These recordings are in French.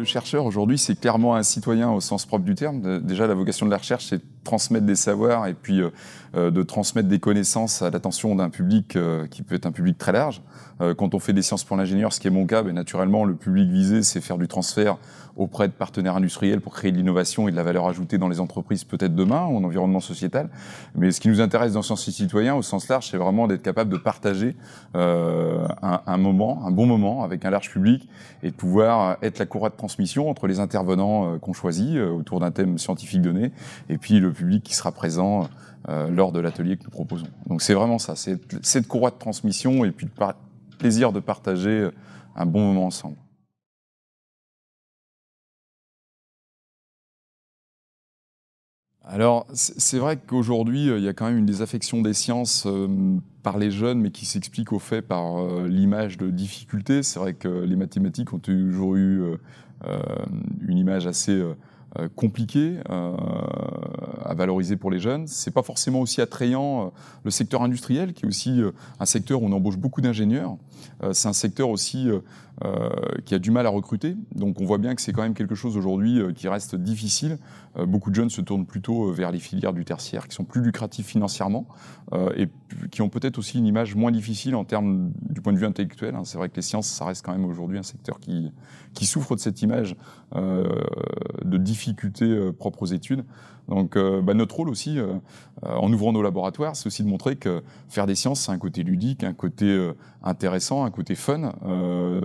le chercheur aujourd'hui, c'est clairement un citoyen au sens propre du terme. Déjà, la vocation de la recherche, c'est transmettre des savoirs et puis euh, euh, de transmettre des connaissances à l'attention d'un public euh, qui peut être un public très large. quand on fait des sciences pour l'ingénieur, ce qui est mon cas, ben, naturellement, le public visé, c'est faire du transfert auprès de partenaires industriels pour créer de l'innovation et de la valeur ajoutée dans les entreprises, peut-être demain, ou en environnement sociétal. Mais ce qui nous intéresse dans Sciences Citoyens, au sens large, c'est vraiment d'être capable de partager un, un, moment, un bon moment, avec un large public et de pouvoir être la courroie de transmission entre les intervenants qu'on choisit autour d'un thème scientifique donné et puis le public qui sera présent euh, lors de l'atelier que nous proposons. Donc c'est vraiment ça, c'est cette courroie de transmission et puis le plaisir de partager euh, un bon moment ensemble. Alors, c'est vrai qu'aujourd'hui, euh, il y a quand même une désaffection des sciences par les jeunes, mais qui s'explique au fait par l'image de difficulté. C'est vrai que les mathématiques ont toujours eu une image assez euh, compliqué euh, à valoriser pour les jeunes. C'est pas forcément aussi attrayant euh, le secteur industriel, qui est aussi un secteur où on embauche beaucoup d'ingénieurs. c'est un secteur aussi qui a du mal à recruter. Donc on voit bien que c'est quand même quelque chose aujourd'hui qui reste difficile. beaucoup de jeunes se tournent plutôt vers les filières du tertiaire, qui sont plus lucratifs financièrement et qui ont peut-être aussi une image moins difficile en termes du point de vue intellectuel. Hein. C'est vrai que les sciences, ça reste quand même aujourd'hui un secteur qui, qui souffre de cette image de difficulté difficultés euh, propres aux études. Donc euh, bah, notre rôle aussi, euh, en ouvrant nos laboratoires, c'est aussi de montrer que faire des sciences, c'est un côté ludique, un côté intéressant, un côté fun.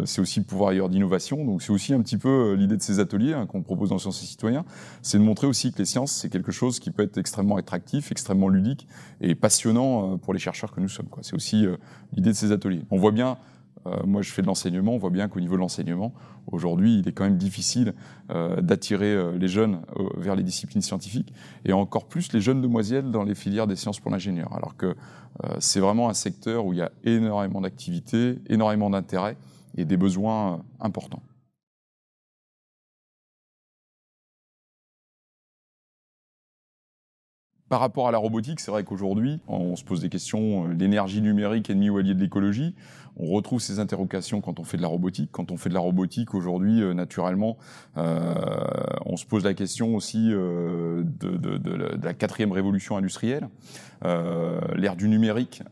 c'est aussi pouvoir ailleurs d'innovation. Donc c'est aussi un petit peu l'idée de ces ateliers hein, qu'on propose dans Sciences et Citoyens, c'est de montrer aussi que les sciences, c'est quelque chose qui peut être extrêmement attractif, extrêmement ludique et passionnant pour les chercheurs que nous sommes. C'est aussi l'idée de ces ateliers. On voit bien euh, moi, je fais de l'enseignement. On voit bien qu'au niveau de l'enseignement, aujourd'hui, il est quand même difficile euh, d'attirer euh, les jeunes vers les disciplines scientifiques et encore plus les jeunes demoiselles dans les filières des sciences pour l'ingénieur. Alors que c'est vraiment un secteur où il y a énormément d'activités, énormément d'intérêt et des besoins importants. Par rapport à la robotique, c'est vrai qu'aujourd'hui, on se pose des questions euh, L'énergie numérique, ennemie ou alliée de l'écologie. On retrouve ces interrogations quand on fait de la robotique. Quand on fait de la robotique, aujourd'hui, euh, naturellement, euh, on se pose la question aussi de, la, quatrième révolution industrielle. L'ère du numérique,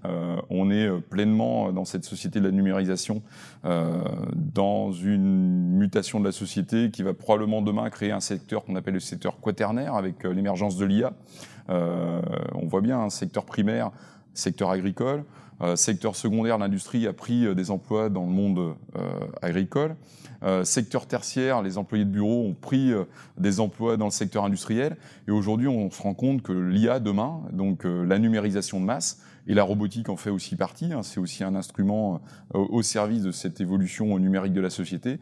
on est pleinement dans cette société de la numérisation, dans une mutation de la société qui va probablement demain créer un secteur qu'on appelle le secteur quaternaire avec l'émergence de l'IA. Euh, on voit bien un hein, secteur primaire secteur agricole. Euh, secteur secondaire, l'industrie a pris euh, des emplois dans le monde euh, agricole. secteur tertiaire, les employés de bureau ont pris des emplois dans le secteur industriel. Et aujourd'hui, on se rend compte que l'IA demain, donc la numérisation de masse, et la robotique en fait aussi partie. Hein. c'est aussi un instrument au service de cette évolution numérique de la société.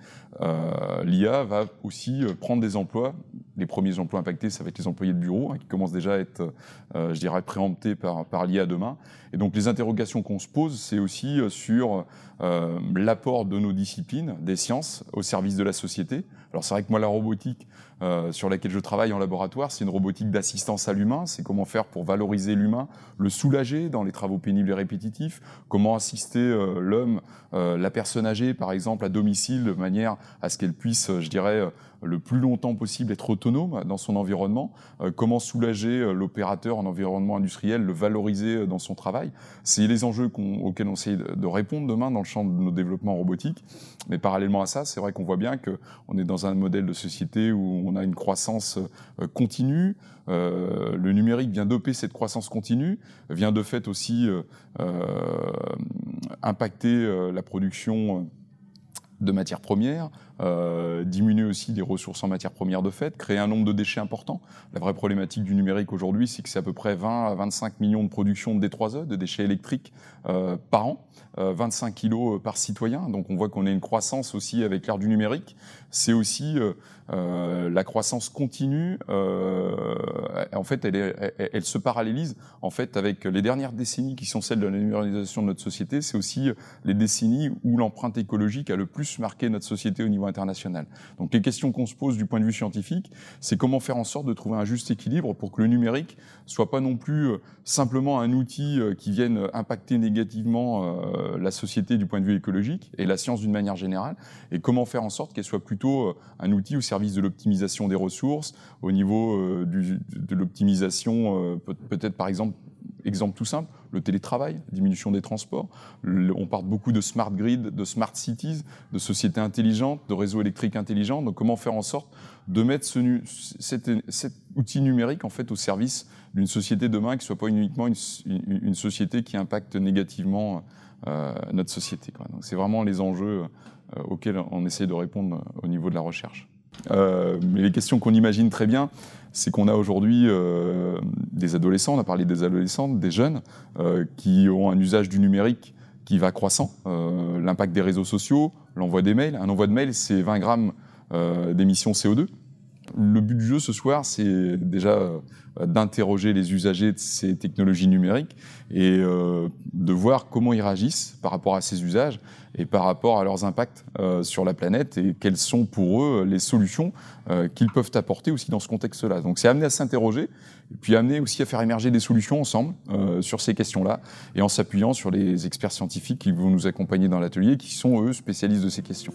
L'IA va aussi prendre des emplois. Les premiers emplois impactés, ça va être les employés de bureau, hein, qui commencent déjà à être, je dirais, préemptés par, par l'IA demain. Et donc les interrogations qu'on se pose, c'est aussi euh, sur euh, l'apport de nos disciplines, des sciences, au service de la société. Alors c'est vrai que moi, la robotique euh, sur laquelle je travaille en laboratoire, c'est une robotique d'assistance à l'humain, c'est comment faire pour valoriser l'humain, le soulager dans les travaux pénibles et répétitifs, comment assister l'homme, la personne âgée par exemple, à domicile, de manière à ce qu'elle puisse, je dirais, le plus longtemps possible être autonome dans son environnement, comment soulager l'opérateur en environnement industriel, le valoriser dans son travail. C'est les enjeux auxquels on essaie de répondre demain dans le champ de nos développements robotiques. Mais parallèlement à ça, c'est vrai qu'on voit bien qu'on est dans un modèle de société où on a une croissance euh, continue. Euh, le numérique vient doper cette croissance continue, vient de fait aussi euh, impacter la production de matières premières, euh, diminuer aussi des ressources en matières premières de fait, créer un nombre de déchets importants. La vraie problématique du numérique aujourd'hui, c'est que c'est à peu près 20 à 25 millions de production de D3E, de déchets électriques euh, par an, 25 euh, kilos par citoyen. Donc on voit qu'on a une croissance aussi avec l'ère du numérique. C'est aussi la croissance continue. en fait, elle, est, elle, se parallélise en fait avec les dernières décennies qui sont celles de la numérisation de notre société. C'est aussi les décennies où l'empreinte écologique a le plus marquer notre société au niveau international. Donc les questions qu'on se pose du point de vue scientifique, c'est comment faire en sorte de trouver un juste équilibre pour que le numérique soit pas non plus euh, simplement un outil euh, qui vienne euh, impacter négativement la société du point de vue écologique et la science d'une manière générale, et comment faire en sorte qu'elle soit plutôt un outil au service de l'optimisation des ressources, au niveau de l'optimisation peut-être par exemple exemple tout simple, le télétravail, diminution des transports. on parle beaucoup de smart grid, de smart cities, de sociétés intelligentes, de réseaux électriques intelligents. Donc comment faire en sorte de mettre cet, outil numérique en fait au service d'une société demain qui ne soit pas uniquement une, société qui impacte négativement euh, notre société. C'est vraiment les enjeux euh, auxquels on essaie de répondre euh, au niveau de la recherche mais euh, les questions qu'on imagine très bien, c'est qu'on a aujourd'hui euh, des adolescents, on a parlé des adolescentes, des jeunes, euh, qui ont un usage du numérique qui va croissant. L'impact des réseaux sociaux, l'envoi des mails. Un envoi de mail, c'est 20 grammes d'émissions CO2 le but du jeu ce soir, c'est déjà euh, d'interroger les usagers de ces technologies numériques et euh, de voir comment ils réagissent par rapport à ces usages et par rapport à leurs impacts euh, sur la planète et quelles sont pour eux les solutions qu'ils peuvent apporter aussi dans ce contexte-là. Donc c'est amené à s'interroger et puis amené aussi à faire émerger des solutions ensemble sur ces questions-là et en s'appuyant sur les experts scientifiques qui vont nous accompagner dans l'atelier qui sont eux spécialistes de ces questions.